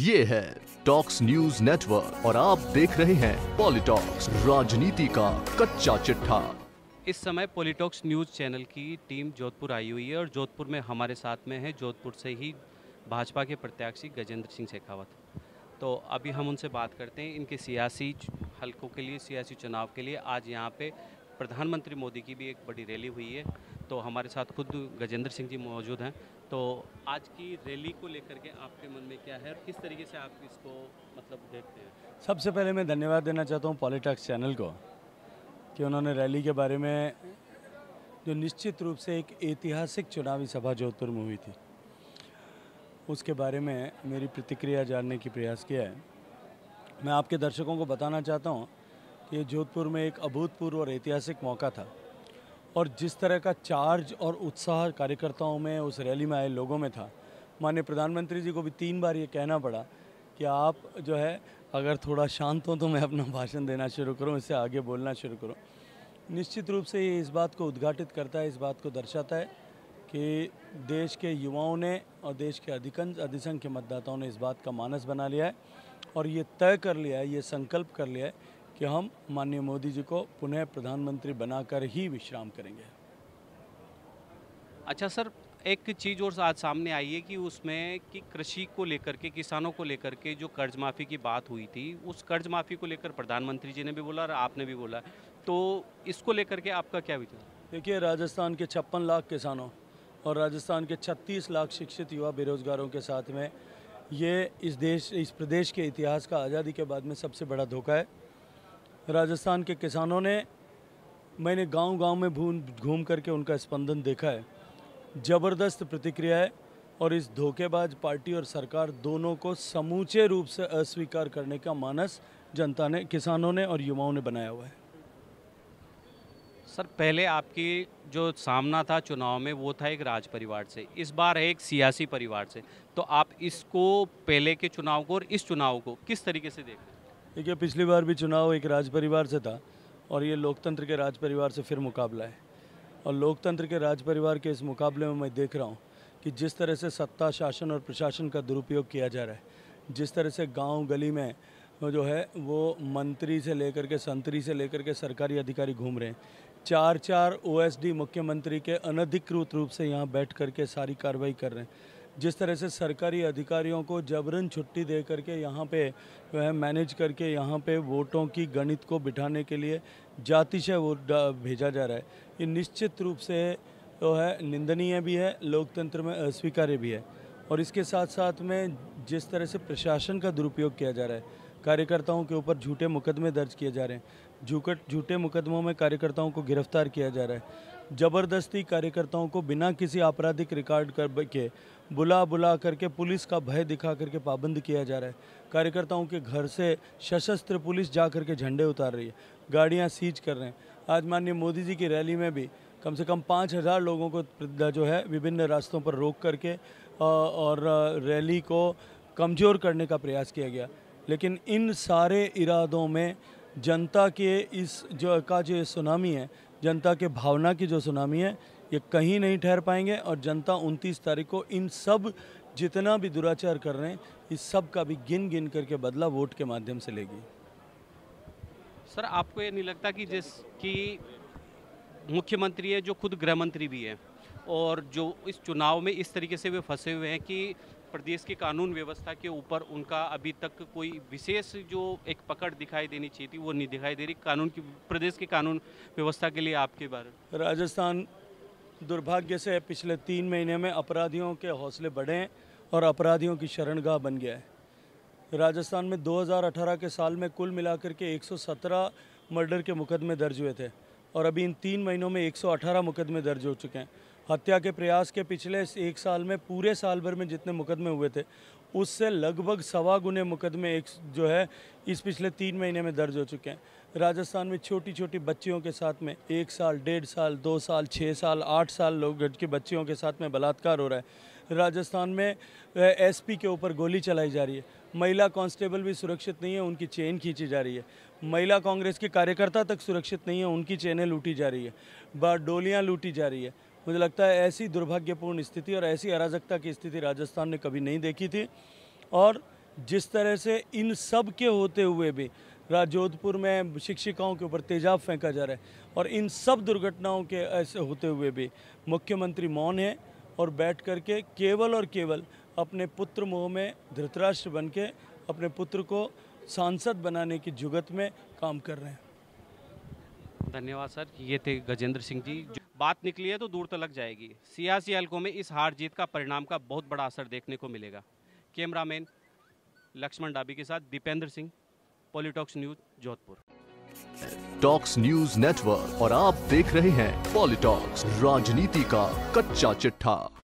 ये है talks news network और आप देख रहे हैं पॉलिटॉक्स राजनीति का कच्चा चिट्ठा इस समय पॉलिटॉक्स न्यूज चैनल की टीम जोधपुर आई हुई है और जोधपुर में हमारे साथ में है जोधपुर से ही भाजपा के प्रत्याशी गजेंद्र सिंह शेखावत तो अभी हम उनसे बात करते हैं इनके सियासी हलकों के लिए सियासी चुनाव के लिए आज यहाँ पे प्रधानमंत्री मोदी की भी एक बड़ी रैली हुई है तो हमारे साथ खुद गजेंद्र सिंह जी मौजूद हैं तो आज की रैली को लेकर के आपके मन में क्या है और किस तरीके से आप इसको मतलब देखते हैं सबसे पहले मैं धन्यवाद देना चाहता हूँ पॉलिटिक्स चैनल को कि उन्होंने रैली के बारे में जो निश्चित रूप से एक ऐतिहासिक चुनावी सभा जोधपुर में हुई थी उसके बारे में मेरी प्रतिक्रिया जानने की प्रयास किया है मैं आपके दर्शकों को बताना चाहता हूँ कि जोधपुर में एक अभूतपूर्व और ऐतिहासिक मौका था और जिस तरह का चार्ज और उत्साह कार्यकर्ताओं में उस रैली में आए लोगों में था माननीय प्रधानमंत्री जी को भी तीन बार ये कहना पड़ा कि आप जो है अगर थोड़ा शांत हो तो मैं अपना भाषण देना शुरू करूँ इससे आगे बोलना शुरू करूँ निश्चित रूप से ये इस बात को उद्घाटित करता है इस बात को दर्शाता है कि देश के युवाओं ने और देश के अधिकंश अधिसंख्य मतदाताओं ने इस बात का मानस बना लिया है और ये तय कर लिया है ये संकल्प कर लिया है कि हम माननीय मोदी जी को पुनः प्रधानमंत्री बनाकर ही विश्राम करेंगे अच्छा सर एक चीज़ और आज सामने आई है कि उसमें कि कृषि को लेकर के किसानों को लेकर के जो कर्ज माफ़ी की बात हुई थी उस कर्ज माफ़ी को लेकर प्रधानमंत्री जी ने भी बोला और आपने भी बोला तो इसको लेकर के आपका क्या विचार देखिए राजस्थान के छप्पन लाख किसानों और राजस्थान के छत्तीस लाख शिक्षित युवा बेरोजगारों के साथ में ये इस देश इस प्रदेश के इतिहास का आज़ादी के बाद में सबसे बड़ा धोखा है राजस्थान के किसानों ने मैंने गांव-गांव में घूम घूम करके उनका स्पंदन देखा है ज़बरदस्त प्रतिक्रिया है और इस धोखेबाज पार्टी और सरकार दोनों को समूचे रूप से अस्वीकार करने का मानस जनता ने किसानों ने और युवाओं ने बनाया हुआ है सर पहले आपकी जो सामना था चुनाव में वो था एक राज परिवार से इस बार है एक सियासी परिवार से तो आप इसको पहले के चुनाव को और इस चुनाव को किस तरीके से देख रहे देखिए पिछली बार भी चुनाव एक राज परिवार से था और ये लोकतंत्र के राज परिवार से फिर मुकाबला है और लोकतंत्र के राज परिवार के इस मुकाबले में मैं देख रहा हूँ कि जिस तरह से सत्ता शासन और प्रशासन का दुरुपयोग किया जा रहा है जिस तरह से गांव गली में जो है वो मंत्री से लेकर के संतरी से लेकर के सरकारी अधिकारी घूम रहे हैं चार चार ओ मुख्यमंत्री के अनधिकृत रूप से यहाँ बैठ करके सारी कार्रवाई कर रहे हैं जिस तरह से सरकारी अधिकारियों को जबरन छुट्टी दे करके यहाँ पे जो है मैनेज करके यहाँ पे वोटों की गणित को बिठाने के लिए जातिशय वोट भेजा जा रहा है ये निश्चित रूप से जो है निंदनीय भी है लोकतंत्र में अस्वीकार्य भी है और इसके साथ साथ में जिस तरह से प्रशासन का दुरुपयोग किया जा रहा है कार्यकर्ताओं के ऊपर झूठे मुकदमे दर्ज किए जा रहे हैं झूकट झूठे मुकदमों में कार्यकर्ताओं को गिरफ्तार किया जा रहा है ज़बरदस्ती कार्यकर्ताओं को बिना किसी आपराधिक रिकॉर्ड कर के बुला बुला करके पुलिस का भय दिखा करके पाबंद किया जा रहा है कार्यकर्ताओं के घर से सशस्त्र पुलिस जा करके झंडे उतार रही है गाड़ियाँ सीज कर रहे हैं आज माननीय मोदी जी की रैली में भी कम से कम पाँच हज़ार लोगों को जो है विभिन्न रास्तों पर रोक करके और रैली को कमज़ोर करने का प्रयास किया गया लेकिन इन सारे इरादों में जनता के इस जो का जो सुनामी है जनता के भावना की जो सुनामी है ये कहीं नहीं ठहर पाएंगे और जनता 29 तारीख को इन सब जितना भी दुराचार कर रहे हैं इस सब का भी गिन गिन करके बदला वोट के माध्यम से लेगी सर आपको ये नहीं लगता कि जिस कि मुख्यमंत्री है जो खुद गृह मंत्री भी है और जो इस चुनाव में इस तरीके से वे फंसे हुए हैं कि प्रदेश की कानून व्यवस्था के ऊपर उनका अभी तक कोई विशेष जो एक पकड़ दिखाई देनी चाहिए थी वो नहीं दिखाई दे रही कानून की प्रदेश की कानून व्यवस्था के लिए आपके बारे राजस्थान दुर्भाग्य से पिछले तीन महीने में अपराधियों के हौसले बढ़े हैं और अपराधियों की शरणगाह बन गया है राजस्थान में 2018 के साल में कुल मिलाकर के 117 मर्डर के मुकदमे दर्ज हुए थे और अभी इन तीन महीनों में 118 मुकदमे दर्ज हो चुके हैं हत्या के प्रयास के पिछले एक साल में पूरे साल भर में जितने मुकदमे हुए थे उससे लगभग सवा गुने मुकदमे एक जो है इस पिछले तीन महीने में दर्ज हो चुके हैं राजस्थान में छोटी छोटी बच्चियों के साथ में एक साल डेढ़ साल दो साल छः साल आठ साल लोग की बच्चियों के साथ में बलात्कार हो रहा है राजस्थान में एसपी के ऊपर गोली चलाई जा रही है महिला कांस्टेबल भी सुरक्षित नहीं है उनकी चेन खींची जा रही है महिला कांग्रेस के कार्यकर्ता तक सुरक्षित नहीं है उनकी चेनें लूटी जा रही है डोलियाँ लूटी जा रही है मुझे लगता है ऐसी दुर्भाग्यपूर्ण स्थिति और ऐसी अराजकता की स्थिति राजस्थान ने कभी नहीं देखी थी और जिस तरह से इन सब के होते हुए भी जोधपुर में शिक्षिकाओं के ऊपर तेजाब फेंका जा रहा है और इन सब दुर्घटनाओं के ऐसे होते हुए भी मुख्यमंत्री मौन है और बैठ कर के केवल और केवल अपने पुत्र मोह में धृतराष्ट्र बन के अपने पुत्र को सांसद बनाने की जुगत में काम कर रहे हैं धन्यवाद सर ये थे गजेंद्र सिंह जी बात निकली है तो दूर तक लग जाएगी सियासी हल्कों में इस हार जीत का परिणाम का बहुत बड़ा असर देखने को मिलेगा कैमरामैन लक्ष्मण डाबी के साथ Dipendra Singh Politalks news Jodhpur talks news network और आप देख रहे हैं पॉलिटॉक्स राजनीति का कच्चा चिट्ठा